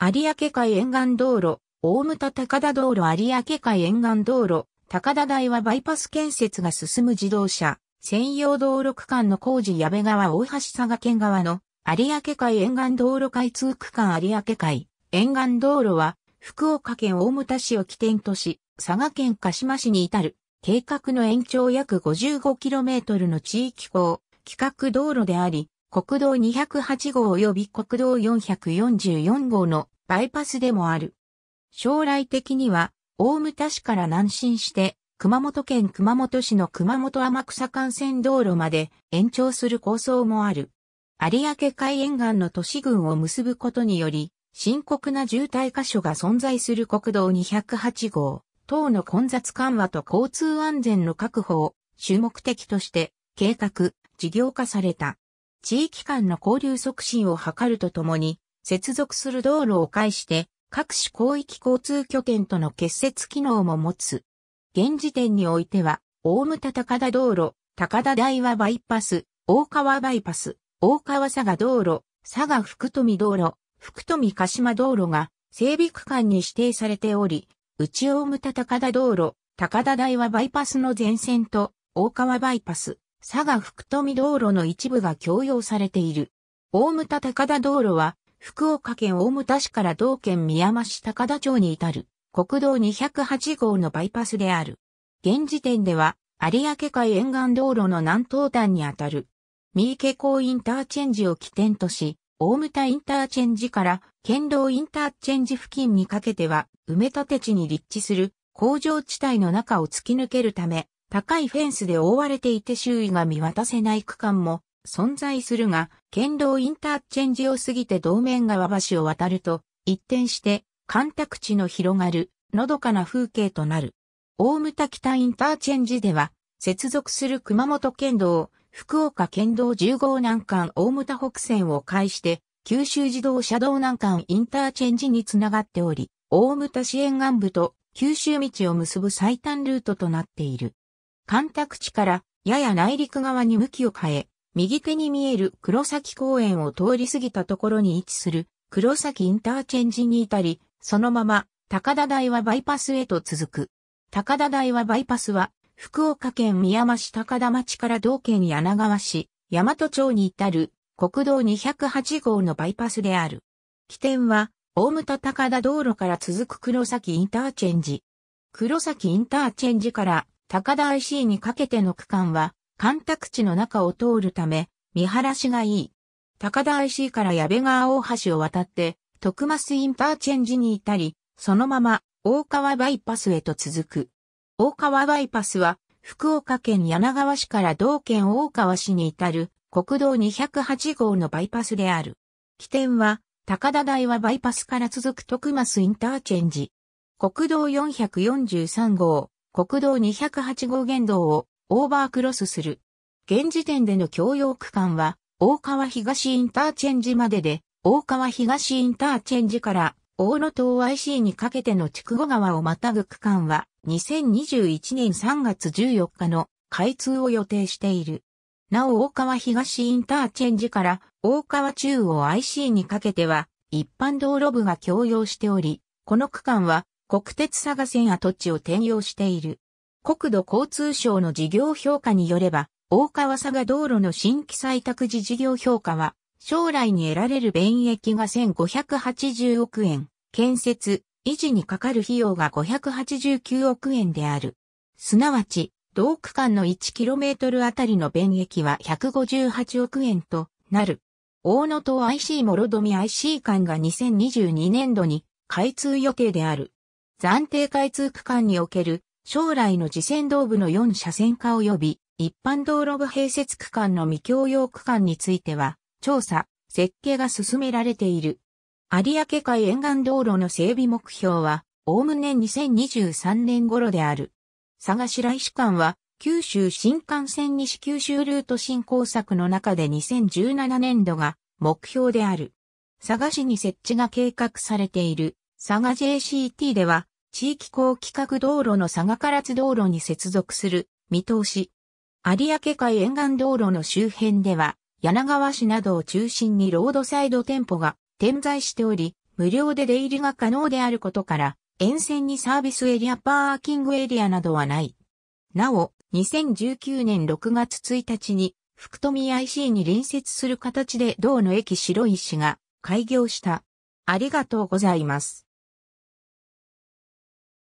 有明海沿岸道路、大牟田高田道路有明海沿岸道路、高田台はバイパス建設が進む自動車、専用道路区間の工事矢部川大橋佐賀県側の有明海沿岸道路開通区間有明海沿岸道路は福岡県大牟田市を起点とし佐賀県鹿島市に至る計画の延長約 55km の地域港企画道路であり国道208号及び国道444号のバイパスでもある。将来的には、大牟田市から南進して、熊本県熊本市の熊本天草幹線道路まで延長する構想もある。有明海沿岸の都市群を結ぶことにより、深刻な渋滞箇所が存在する国道208号、等の混雑緩和と交通安全の確保を主目的として計画、事業化された。地域間の交流促進を図るとともに、接続する道路を介して、各種広域交通拠点との結節機能も持つ。現時点においては、大牟田高田道路、高田大和バイパス、大川バイパス、大川佐賀道路、佐賀福富道路、福富鹿島道路が整備区間に指定されており、内大牟田高田道路、高田大和バイパスの前線と大川バイパス、佐賀福富道路の一部が供用されている。大牟田高田道路は、福岡県大牟田市から道県宮間市高田町に至る、国道208号のバイパスである。現時点では、有明海沿岸道路の南東端にあたる。三池港インターチェンジを起点とし、大牟田インターチェンジから県道インターチェンジ付近にかけては埋め立て地に立地する工場地帯の中を突き抜けるため、高いフェンスで覆われていて周囲が見渡せない区間も存在するが、県道インターチェンジを過ぎて道面川橋を渡ると、一転して、干拓地の広がる、のどかな風景となる。大牟田北インターチェンジでは、接続する熊本県道、福岡県道10号南間大牟田北線を介して、九州自動車道南間インターチェンジにつながっており、大牟田支援岸部と九州道を結ぶ最短ルートとなっている。干拓地からやや内陸側に向きを変え、右手に見える黒崎公園を通り過ぎたところに位置する黒崎インターチェンジに至り、そのまま高田台はバイパスへと続く。高田台はバイパスは福岡県宮間市高田町から同県柳川市、大和町に至る国道208号のバイパスである。起点は、大牟田高田道路から続く黒崎インターチェンジ。黒崎インターチェンジから高田 IC にかけての区間は、干拓地の中を通るため、見晴らしがいい。高田 IC から矢部川大橋を渡って、徳増インターチェンジに至り、そのまま大川バイパスへと続く。大川バイパスは、福岡県柳川市から同県大川市に至る国道208号のバイパスである。起点は、高田台はバイパスから続く徳増インターチェンジ。国道443号、国道208号原道をオーバークロスする。現時点での共用区間は、大川東インターチェンジまでで、大川東インターチェンジから大野東 IC にかけての筑後川をまたぐ区間は、2021年3月14日の開通を予定している。なお大川東インターチェンジから大川中央 IC にかけては一般道路部が共用しており、この区間は国鉄佐賀線跡地を転用している。国土交通省の事業評価によれば、大川佐賀道路の新規採択時事業評価は、将来に得られる便益が1580億円、建設、維持にかかる費用が589億円である。すなわち、同区間の 1km あたりの便益は158億円となる。大野と IC 諸富 IC 間が2022年度に開通予定である。暫定開通区間における将来の次線道部の4車線化及び一般道路部併設区間の未共用区間については調査、設計が進められている。有明海沿岸道路の整備目標は、おおむね2023年頃である。佐賀白石間は、九州新幹線西九州ルート振興策の中で2017年度が目標である。佐賀市に設置が計画されている佐賀 JCT では地域高規格道路の佐賀唐津道路に接続する見通し。有明海沿岸道路の周辺では、柳川市などを中心にロードサイド店舗が点在しており、無料で出入りが可能であることから、沿線にサービスエリアパーキングエリアなどはない。なお、2019年6月1日に、福富 IC に隣接する形で道の駅白石が開業した。ありがとうございます。